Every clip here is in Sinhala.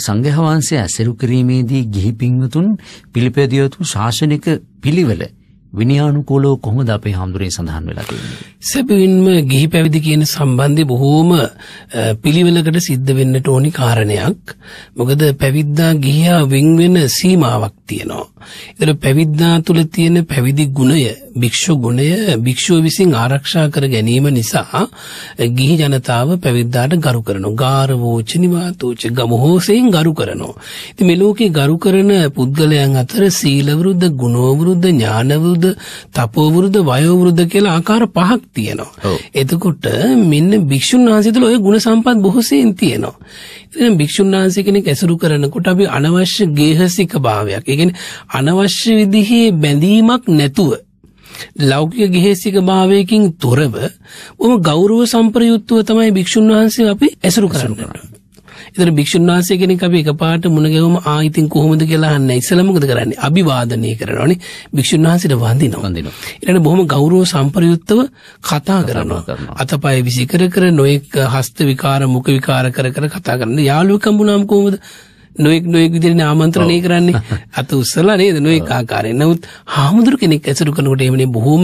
සංඝ වහන්සේ ඇසුරු කිරීමේදී ගිහි පින්වතුන් පිළිපැදිය යුතු ශාසනික පිළිවෙල විනයානුකූලව කොහොමද අපේ හාමුදුරේ සඳහන් වෙලා තියෙන්නේ? සැබවින්ම ගිහි පැවිදි කියන සම්බන්ධය බොහෝම පිළිවෙලකට සිද්ධ වෙන්නට ඕනි කාරණයක්. මොකද පැවිද්දා ගිහියා වෙන් වෙන සීමාවක් තියෙනවා. ඒතර පැවිද්දා තුල තියෙන පැවිදි ගුණය, භික්ෂු ගුණය භික්ෂුව විසින් ආරක්ෂා කර ගැනීම නිසා ගිහි ජනතාව පැවිද්දාට ගරු කරනවා. ගාරවෝච නිවාතෝච ගමෝසෙන් ගරු කරනවා. ඉතින් මේ ලෝකේ ගරු කරන පුද්ගලයන් අතර සීලවෘද්ධ, ගුණෝවෘද්ධ, ඥානවෘද්ධ වෘද්ධ, තපෝ වෘද්ධ, වයෝ වෘද්ධ කියලා ආකාර පහක් තියෙනවා. එතකොට මෙන්න භික්ෂුන් වහන්සේ තුළ ওই ගුණ සම්පත් බොහෝසෙයින් තියෙනවා. ඉතින් භික්ෂුන් වහන්සේ කෙනෙක් ඇසුරු කරනකොට අපි අනවශ්‍ය ගේහසික භාවයක්, ඒ කියන්නේ අනවශ්‍ය විදිහේ බැඳීමක් නැතුව ලෞකික ගෙහෙසික භාවයකින් තොරව බොහොම ගෞරව සම්ප්‍රයුක්තව තමයි භික්ෂුන් වහන්සේ අපි ඇසුරු කරන්නේ. එතන භික්ෂුන් වහන්සේ කෙනෙක් අපි එකපාරට මුණ ගැහුවම ආ ඉතින් කොහොමද කියලා අහන්නේ. ඉස්සෙල්ලා මොකද කරන්නේ? අභිවාදනය කරනවානේ. භික්ෂුන් වහන්සේට වඳිනවා. වඳිනවා. ඊළඟට බොහොම ගෞරව සම්ප්‍රයුක්තව කතා කරනවා. අතපය විසිකර කර නොඑක් හස්ත විකාර මුඛ විකාර කර කර කතා කරන යාළුවෙක් හම්බුනාම කොහොමද? නොයෙක් නොයෙක් විදිරෙන ආමන්ත්‍රණය කරන්නේ අත උස්සලා නේද නොයෙක් ආකාරයෙන් නමුත් හාමුදුරු කෙනෙක් ඇසුරු කරනකොට එමනේ බොහොම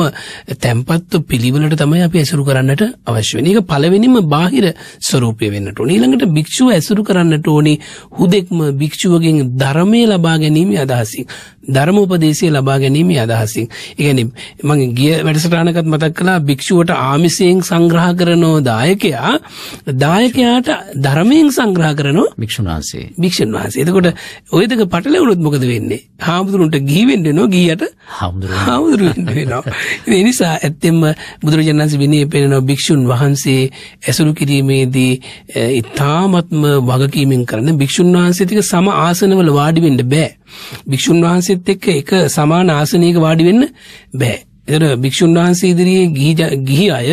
තැම්පත්ව පිළිවෙලට තමයි අපි ඇසුරු කරන්නට අවශ්‍ය වෙන්නේ. ඒක පළවෙනිම බාහිර ස්වરૂපය වෙන්නට ඕනේ. ඊළඟට භික්ෂුව ඇසුරු කරන්නට ඕනේ හුදෙක්ම භික්ෂුවගෙන් ධර්මයේ ලබා ගැනීම අදහසින්. ධර්ම උපදේශය ලබා ගැනීම අදහසින්. ඒ කියන්නේ මම ගිය වැඩසටහනකත් මතක් කළා භික්ෂුවට ආමිසයෙන් සංග්‍රහ කරනෝ දායකයා දායකයාට ධර්මයෙන් සංග්‍රහ කරනෝ භික්ෂුන් වහන්සේ. භික්ෂුන් වහන්සේ. එතකොට ওই දෙක පටලැවුණොත් මොකද වෙන්නේ? හාමුදුරන්ට ගිහි වෙන්න වෙනවා ගියට හාමුදුරු වෙන්න වෙනවා. ඒ නිසා ඇත්තෙන්ම බුදුරජාණන් වහන්සේ විනය පෙන්වන භික්ෂුන් වහන්සේ ඇසුරු කිරීමේදී ඊ타මත්ම වගකීමෙන් කරන භික්ෂුන් වහන්සේත් එක්ක සම ආසනවල වාඩි වෙන්න බෑ. භික්ෂුන් වහන්සේත් එක්ක එක සමාන ආසනයක වාඩි වෙන්න බෑ. එතන භික්ෂුන් වහන්සේ ඉදිරියේ ගිහි අය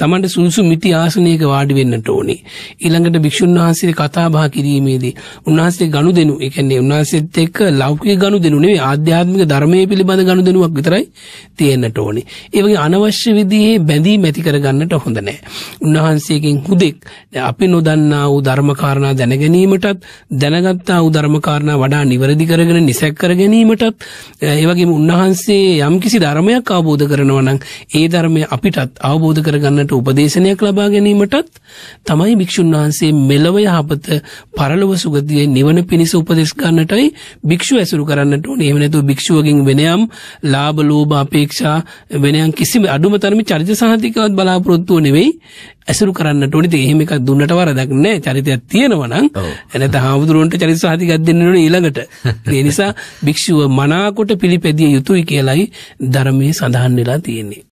Tamanට සුසු මිටි ආසනයක වාඩි වෙන්නට ඕනේ. ඊළඟට භික්ෂුන් වහන්සේ කතා බහ කිරීමේදී උන්වහන්සේ ගනුදෙනු, ඒ කියන්නේ උන්වහන්සේත් එක්ක ලෞකික ගනුදෙනු නෙවෙයි ආධ්‍යාත්මික ධර්මයේ පිළිබඳ ගනුදෙනුවක් විතරයි තියෙන්නට ඕනේ. ඒ වගේ අනවශ්‍ය විදිහේ බැඳීම් ඇති කරගන්නට හොඳ නැහැ. උන්වහන්සේගෙන් හුදෙක් අපි නොදන්නා වූ ධර්මකාරණා දැන ගැනීමටත් දැනගත්තා වූ ධර්මකාරණා වඩා නිවැරදි කරගෙන නිසැක කර ගැනීමටත් ඒ වගේම උන්වහන්සේ යම්කිසි ධර්මයක් අවබෝධ අවබෝධ කරනවා නම් ඒ ධර්මය අපිටත් අවබෝධ කරගන්නට උපදේශනයක් ලබා ගැනීමටත් තමයි භික්ෂුන් වහන්සේ මෙලව යහපත පරලොව සුගතියේ නිවන පිණිස උපදෙස් ගන්නටයි භික්ෂුව ඇසුරු කරන්නට ඕනේ. එහෙම නැතුව භික්ෂුවකින් වෙනයම් ලාභ, ලෝභ, අපේක්ෂා වෙනයම් කිසිම අඩුම තරමේ චරිත සහතිකවත් බලාපොරොත්තු නෙවෙයි ඇසුරු කරන්නට ඕනේ. ඉතින් එහෙම එකක් දුන්නට වරදක් නැහැ. චරිතයක් තියෙනවා නම් එනත හාමුදුරුවන්ට චරිත සහතිකක් දෙන්න ඕනේ ඊළඟට. ඒ නිසා භික්ෂුව මනාකොට පිළිපැදිය යුතුයි කියලයි ධර්මයේ සඳහන් වෙලා තියෙන්නේ.